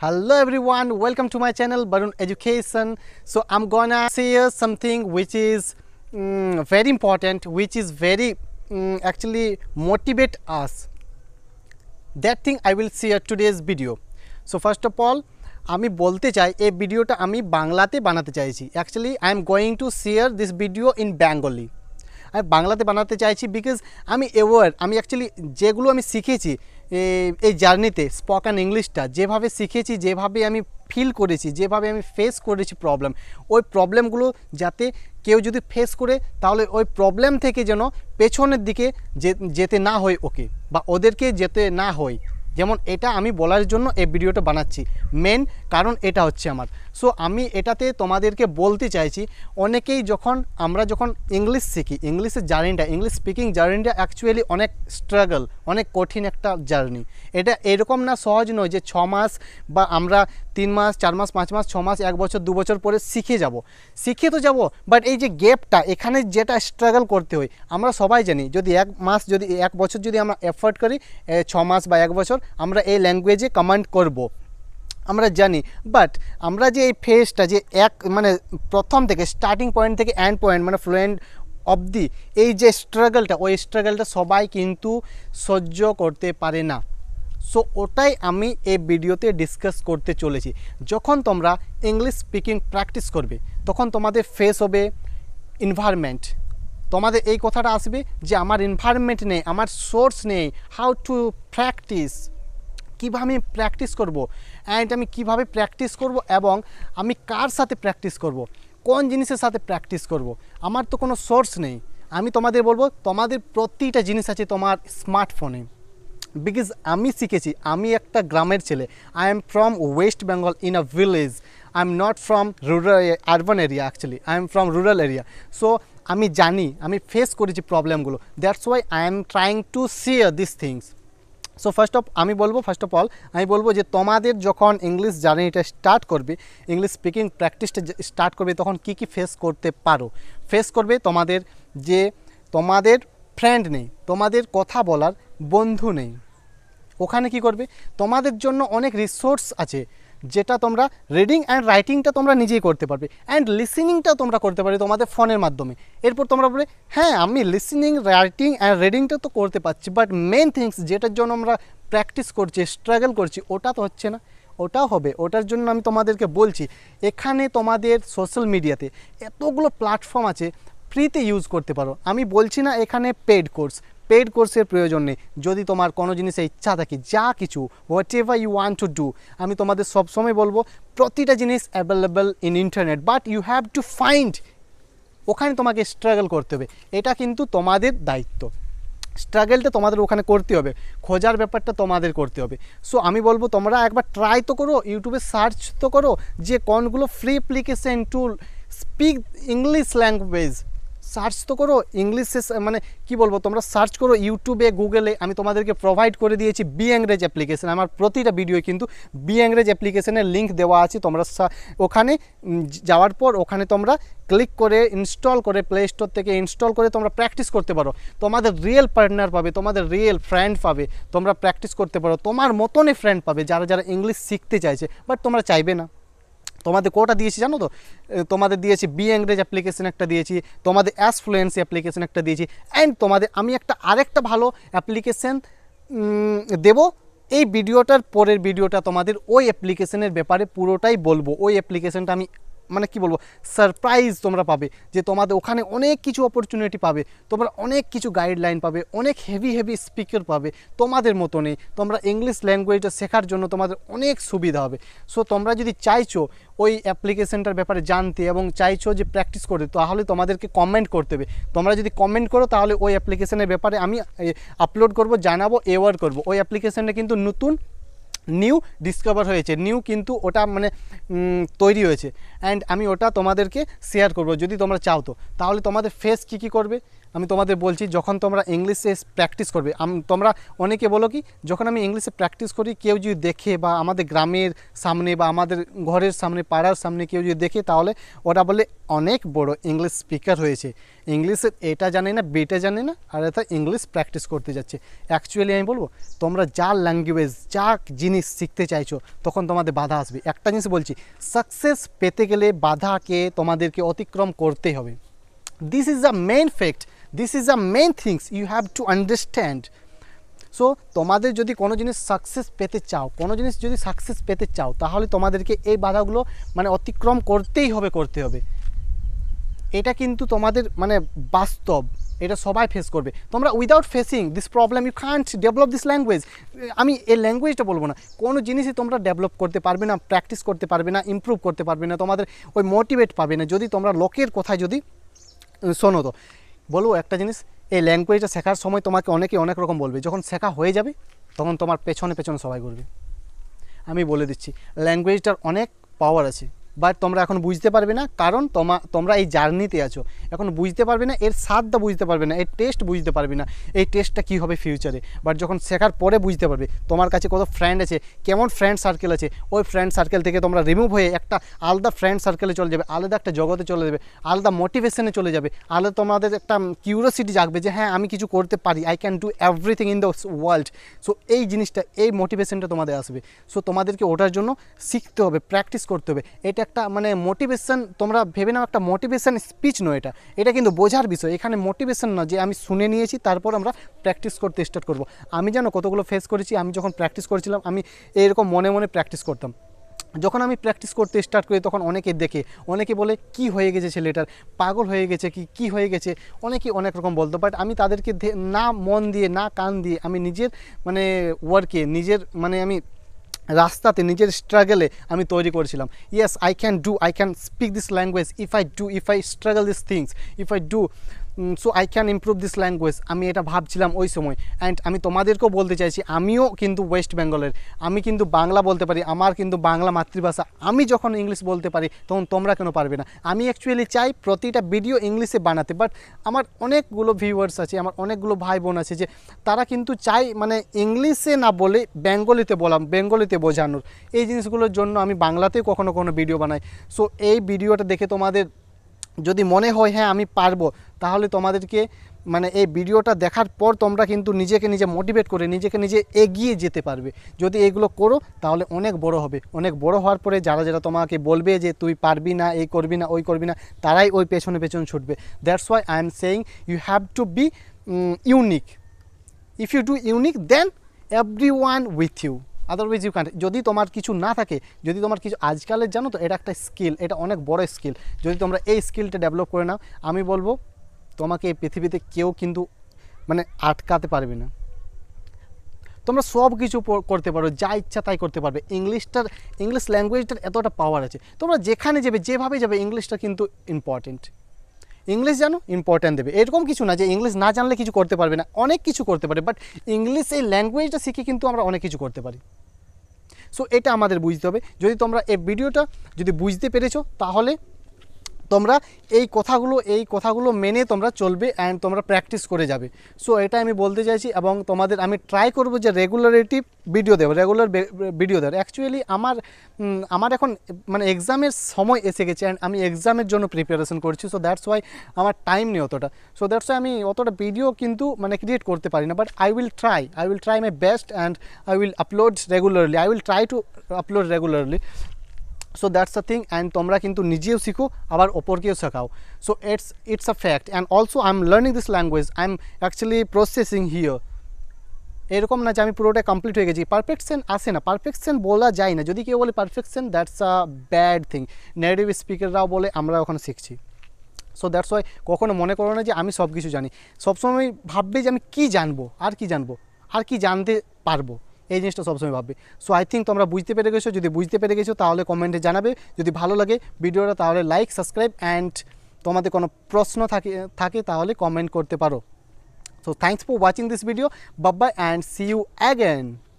hello everyone welcome to my channel Barun education so I'm gonna say something which is um, very important which is very um, actually motivate us that thing I will share today's video so first of all আমি বলতে চাই এই ভিডিওটা আমি বাংলাতে বানাতে চাইছি actually I am going to share this video in Bengali আমি বাংলাতে বানাতে চাইছি বিকজ আমি অ্যাওয়ার আমি অ্যাকচুয়ালি যেগুলো আমি শিখেছি এই জার্নিতে স্পোকেন ইংলিশটা যেভাবে শিখেছি যেভাবে আমি ফিল করেছি যেভাবে আমি ফেস করেছি প্রবলেম ওই প্রবলেমগুলো যাতে কেউ যদি ফেস করে তাহলে ওই প্রবলেম থেকে যেন পেছনের দিকে যেতে না হয় ওকে বা ওদেরকে যেতে না হয় যেমন এটা আমি বলার জন্য এই ভিডিওটা বানাচ্ছি মেন কারণ এটা হচ্ছে আমার সো আমি এটাতে তোমাদেরকে বলতে চাইছি অনেকেই যখন আমরা যখন ইংলিশ শিখি ইংলিশের জার্নিটা ইংলিশ স্পিকিং জার্নিটা অ্যাকচুয়ালি অনেক স্ট্রাগল অনেক কঠিন একটা জার্নি এটা এরকম না সহজ নয় যে ছ মাস বা আমরা তিন মাস চার মাস পাঁচ মাস ছ মাস এক বছর দু বছর পরে শিখে যাব শিখে তো যাব বাট এই যে গ্যাপটা এখানে যেটা স্ট্রাগল করতে হয় আমরা সবাই জানি যদি এক মাস যদি এক বছর যদি আমরা এফোর্ট করি ছ মাস বা এক বছর আমরা এই ল্যাঙ্গুয়েজে কমান্ড করব। আমরা জানি বাট আমরা যে এই ফেসটা যে এক মানে প্রথম থেকে স্টার্টিং পয়েন্ট থেকে অ্যান্ড পয়েন্ট মানে ফ্লুয়েন্ট অবধি এই যে স্ট্রাগলটা ওই স্ট্রাগলটা সবাই কিন্তু সহ্য করতে পারে না সো ওটাই আমি এই ভিডিওতে ডিসকাস করতে চলেছি যখন তোমরা ইংলিশ স্পিকিং প্র্যাকটিস করবে তখন তোমাদের ফেস হবে এনভায়রনমেন্ট তোমাদের এই কথাটা আসবে যে আমার এনভায়রনমেন্ট নেই আমার সোর্স নেই হাউ টু প্র্যাকটিস কীভাবে আমি প্র্যাকটিস করব অ্যান্ড আমি কিভাবে প্র্যাকটিস করব এবং আমি কার সাথে প্র্যাকটিস করব। কোন জিনিসের সাথে প্র্যাকটিস করব। আমার তো কোনো সোর্স নেই আমি তোমাদের বলবো তোমাদের প্রতিটা জিনিস আছে তোমার স্মার্টফোনে বিকজ আমি শিখেছি আমি একটা গ্রামের ছেলে I am from West Bengal in a village I am not from rural urban area actually I am from rural area so আমি জানি আমি ফেস করেছি প্রবলেমগুলো that's why I am trying to share this things so first of আমি বলবো first of all আমি বলবো যে তোমাদের যখন ইংলিশ জার্নিটা স্টার্ট করবে ইংলিশ স্পিকিং প্র্যাকটিসটা স্টার্ট করবে তখন কি কি ফেস করতে পারো ফেস করবে তোমাদের যে তোমাদের ফ্রেন্ড নেই তোমাদের কথা বলার বন্ধু নেই ওখানে কি করবে তোমাদের জন্য অনেক রিসোর্স আছে যেটা তোমরা রিডিং অ্যান্ড রাইটিংটা তোমরা নিজেই করতে পারবে অ্যান্ড লিসেনিংটা তোমরা করতে পারবে তোমাদের ফোনের মাধ্যমে এরপর তোমরা বলে হ্যাঁ আমি লিসেনিং রাইটিং অ্যান্ড রিডিংটা তো করতে পারছি বাট মেন থিংস যেটার জন্য আমরা প্র্যাকটিস করছি স্ট্রাগল করছি ওটা তো হচ্ছে না ওটাও হবে ওটার জন্য আমি তোমাদেরকে বলছি এখানে তোমাদের সোশ্যাল মিডিয়াতে এতগুলো প্ল্যাটফর্ম আছে ফ্রিতে ইউজ করতে পারো আমি বলছি না এখানে পেড কোর্স পেইড কোর্সের প্রয়োজন নেই যদি তোমার কোনো জিনিসে ইচ্ছা থাকে যা কিছু whatever you want to do আমি তোমাদের সবসময় বলবো প্রতিটা জিনিস available in internet but you have to find ওখানে তোমাকে স্ট্রাগল করতে হবে এটা কিন্তু তোমাদের দায়িত্ব স্ট্রাগেলটা তোমাদের ওখানে করতে হবে খোঁজার ব্যাপারটা তোমাদের করতে হবে সো আমি বলবো তোমরা একবার ট্রাই তো করো ইউটিউবে সার্চ তো করো যে কোনগুলো free application tool speak English language search তো করো ইংলিশ মানে কি বলবো তোমরা সার্চ করো ইউটিউবে গুগলে আমি তোমাদেরকে প্রোভাইড করে দিয়েছি বি অ্যাংরেজ অ্যাপ্লিকেশান আমার প্রতিটা ভিডিওয় কিন্তু বি অ্যাংরেজ অ্যাপ্লিকেশানের লিঙ্ক দেওয়া আছে তোমরা ওখানে যাওয়ার পর ওখানে তোমরা ক্লিক করে ইনস্টল করে প্লে স্টোর থেকে ইনস্টল করে তোমরা প্র্যাকটিস করতে পারো তোমাদের রিয়েল পার্টনার পাবে তোমাদের রিয়েল ফ্রেন্ড পাবে তোমরা প্র্যাকটিস করতে পারো তোমার মতনই ফ্রেন্ড পাবে যারা যারা ইংলিশ শিখতে চাইছে বাট তোমরা চাইবে না তোমাদের কোটা দিয়েছি জানো তো তোমাদের দিয়েছি বি এংরেজ অ্যাপ্লিকেশন একটা দিয়েছি তোমাদের অ্যাস ফ্লুয়েন্সি অ্যাপ্লিকেশন একটা দিয়েছি অ্যান্ড তোমাদের আমি একটা আরেকটা ভালো অ্যাপ্লিকেশন দেব এই ভিডিওটার পরের ভিডিওটা তোমাদের ওই অ্যাপ্লিকেশনের ব্যাপারে পুরোটাই বলবো ওই অ্যাপ্লিকেশনটা আমি মানে কি বলবো সারপ্রাইজ তোমরা পাবে যে তোমাদের ওখানে অনেক কিছু অপরচুনিটি পাবে তোমরা অনেক কিছু গাইডলাইন পাবে অনেক হেভি হেভি স্পিকার পাবে তোমাদের মতো নেই তোমরা ইংলিশ ল্যাঙ্গুয়েজটা শেখার জন্য তোমাদের অনেক সুবিধা হবে সো তোমরা যদি চাইছো ওই অ্যাপ্লিকেশনটার ব্যাপারে জানতে এবং চাইছো যে প্র্যাকটিস করতে তাহলে তোমাদেরকে কমেন্ট করতে হবে তোমরা যদি কমেন্ট করো তাহলে ওই অ্যাপ্লিকেশনের ব্যাপারে আমি আপলোড করব জানাবো এওয়ার করব ওই অ্যাপ্লিকেশনটা কিন্তু নতুন নিউ ডিসকভার হয়েছে নিউ কিন্তু ওটা মানে তৈরি হয়েছে অ্যান্ড আমি ওটা তোমাদেরকে শেয়ার করব যদি তোমরা চাও তো তাহলে তোমাদের ফেস কি কি করবে আমি তোমাদের বলছি যখন তোমরা ইংলিশে প্র্যাকটিস করবে তোমরা অনেকে বলো কি যখন আমি ইংলিশে প্র্যাকটিস করি কেউ যদি দেখে বা আমাদের গ্রামের সামনে বা আমাদের ঘরের সামনে পাড়ার সামনে কেউ যদি দেখে তাহলে ওরা বলে অনেক বড় ইংলিশ স্পিকার হয়েছে ইংলিশের এটা জানে না বেটা জানে না আর এটা ইংলিশ প্র্যাকটিস করতে যাচ্ছে অ্যাকচুয়ালি আমি বলবো তোমরা যা ল্যাঙ্গুয়েজ যা জিনিস শিখতে চাইছো তখন তোমাদের বাধা আসবে একটা জিনিস বলছি সাকসেস পেতে গেলে বাধাকে তোমাদেরকে অতিক্রম করতে হবে this is the main fact this is a main things you have to understand so তোমাদের যদি কোনো জিনিস সাকসেস পেতে চাও কোনো জিনিস যদি সাকসেস পেতে চাও তাহলে তোমাদেরকে এই বাধাগুলো মানে অতিক্রম করতেই হবে করতে হবে এটা কিন্তু তোমাদের মানে বাস্তব এটা সবাই ফেস করবে তোমরা without facing this problem you can't develop this language আমি এই ল্যাঙ্গুয়েজটা বলবো না কোনো জিনিসই তোমরা ডেভেলপ করতে পারবে না প্র্যাকটিস করতে পারবে না ইম্প্রুভ করতে পারবে না তোমাদের ওই মোটিভেট পাবে না যদি তোমরা লোকের কথায় যদি শোনো তো বলবো একটা জিনিস এই ল্যাঙ্গুয়েজটা শেখার সময় তোমাকে অনেকে অনেক রকম বলবে যখন শেখা হয়ে যাবে তখন তোমার পেছনে পেছনে সবাই করবে আমি বলে দিচ্ছি ল্যাঙ্গুয়েজটার অনেক পাওয়ার আছে বা তোমরা এখন বুঝতে পারবে না কারণ তোমা তোমরা এই জার্নিতে আছো এখন বুঝতে পারবে না এর স্বাদটা বুঝতে পারবে না এর টেস্ট বুঝতে পারবে না এই টেস্টটা কী হবে ফিউচারে বাট যখন শেখার পরে বুঝতে পারবে তোমার কাছে কত ফ্রেন্ড আছে কেমন ফ্রেন্ড সার্কেল আছে ওই ফ্রেন্ড সার্কেল থেকে তোমরা রিমুভ হয়ে একটা আলাদা ফ্রেন্ড সার্কেলে চলে যাবে আলাদা একটা জগতে চলে যাবে আলাদা মোটিভেশনে চলে যাবে আলাদা তোমাদের একটা কিউরিয়াসিটি জাগবে যে হ্যাঁ আমি কিছু করতে পারি I can do everything in the world so এই জিনিসটা এই মোটিভেশনটা তোমাদের আসবে সো তোমাদেরকে ওটার জন্য শিখতে হবে প্র্যাকটিস করতে হবে এটা এটা একটা মানে মোটিভেশান তোমরা ভেবে নাও একটা মোটিভেশান স্পিচ নয় এটা এটা কিন্তু বোঝার বিষয় এখানে মোটিভেশান না যে আমি শুনে নিয়েছি তারপর আমরা প্র্যাকটিস করতে স্টার্ট করব আমি যেন কতগুলো ফেস করেছি আমি যখন প্র্যাকটিস করেছিলাম আমি এরকম মনে মনে প্র্যাকটিস করতাম যখন আমি প্র্যাকটিস করতে স্টার্ট করি তখন অনেকে দেখে অনেকে বলে কি হয়ে গেছে ছেলেটার পাগল হয়ে গেছে কি কি হয়ে গেছে অনেকে অনেক রকম বলতো বাট আমি তাদেরকে না মন দিয়ে না কান দিয়ে আমি নিজের মানে ওয়ার্কে নিজের মানে আমি রাস্তাতে নিজের স্ট্রাগলে আমি তৈরি করেছিলাম yes I can do I can speak this language if I do if I struggle this things if I do so I can improve this language আমি এটা ভাবছিলাম ওই সময় অ্যান্ড আমি তোমাদেরকেও বলতে চাইছি আমিও কিন্তু ওয়েস্ট বেঙ্গলের আমি কিন্তু বাংলা বলতে পারি আমার কিন্তু বাংলা মাতৃভাষা আমি যখন ইংলিশ বলতে পারি তখন তোমরা কেন পারবে না আমি অ্যাকচুয়ালি চাই প্রতিটা ভিডিও ইংলিশে বানাতে বাট আমার অনেকগুলো ভিউয়ার্স আছে আমার অনেকগুলো ভাই বোন আছে যে তারা কিন্তু চাই মানে ইংলিশে না বলে বেঙ্গলিতে বলাম বেঙ্গলিতে বোঝানোর এই জিনিসগুলোর জন্য আমি বাংলাতেও কখনো কোনো ভিডিও বানাই সো এই ভিডিওটা দেখে তোমাদের যদি মনে হয় হ্যাঁ আমি পারবো তাহলে তোমাদেরকে মানে এই ভিডিওটা দেখার পর তোমরা কিন্তু নিজেকে নিজে মোটিভেট করে নিজেকে নিজে এগিয়ে যেতে পারবে যদি এগুলো করো তাহলে অনেক বড় হবে অনেক বড় হওয়ার পরে যারা যারা তোমাকে বলবে যে তুই পারবি না এই করবি না ওই করবি না তারাই ওই পেছনে পেছনে ছুটবে that's why I am saying you have to be unique if you do unique then everyone with you otherwise you can't যদি তোমার কিছু না থাকে যদি তোমার কিছু আজকালের জানো তো এটা একটা স্কিল এটা অনেক বড় স্কিল যদি তোমরা এই স্কিলটা ডেভেলপ করে নাও আমি বলবো তোমাকে এই পৃথিবীতে কেউ কিন্তু মানে আটকাতে পারবে না তোমরা সব কিছু করতে পারো যা ইচ্ছা তাই করতে পারবে ইংলিশটার ইংলিশ ল্যাঙ্গুয়েজটার এতটা পাওয়ার আছে তোমরা যেখানে যাবে যেভাবে যাবে ইংলিশটা কিন্তু ইম্পর্টেন্ট ইংলিশ জানো ইম্পর্ট্যান্ট দেবে এরকম কিছু না যে ইংলিশ না জানলে কিছু করতে পারবে না অনেক কিছু করতে পারে বাট ইংলিশ এই ল্যাঙ্গুয়েজটা শিখে কিন্তু আমরা অনেক কিছু করতে পারি সো এটা আমাদের বুঝতে হবে যদি তোমরা এই ভিডিওটা যদি বুঝতে পেরেছো তাহলে তোমরা এই কথাগুলো এই কথাগুলো মেনে তোমরা চলবে অ্যান্ড তোমরা প্র্যাকটিস করে যাবে সো এটা আমি বলতে চাইছি এবং তোমাদের আমি ট্রাই করব যে রেগুলারিটি ভিডিও দেবো রেগুলার ভিডিও দেবো অ্যাকচুয়ালি আমার আমার এখন মানে এক্সামের সময় এসে গেছে অ্যান্ড আমি এক্সামের জন্য প্রিপারেশন করছি সো দ্যাটস ওয়াই আমার টাইম নেই অতটা সো দ্যাটস ওয়াই আমি অতটা ভিডিও কিন্তু মানে ক্রিয়েট করতে পারি না but I will try I will try my best and I will upload regularly I will try to upload regularly so that's a thing and তোমরা কিন্তু নিজেও শিখো আবার অপরকেও শেখাও so it's it's a fact and also I am learning this language I am actually processing here এরকম না যে আমি পুরোটা কমপ্লিট হয়ে গেছি পারফেকশন আসে না পারফেকশন বলা যায় না যদি কেউ বলে perfection that's a bad thing negative স্পিকাররাও বলে আমরা ওখানে শিখছি সো দ্যাটস ওয়াই কখনো মনে করো না যে আমি সব কিছু জানি সবসময় ভাববে যে আমি কী জানবো আর কি জানবো আর কি জানতে পারবো এই জিনিসটা সবসময় ভাববে সো আই থিঙ্ক তোমরা বুঝতে পেরে গেছো যদি বুঝতে পেরে গেছো তাহলে কমেন্টে জানাবে যদি ভালো লাগে ভিডিওটা তাহলে লাইক সাবস্ক্রাইব অ্যান্ড তোমাদের কোনো প্রশ্ন থাকে থাকে তাহলে কমেন্ট করতে পারো so thanks for watching this video Babbai and see you again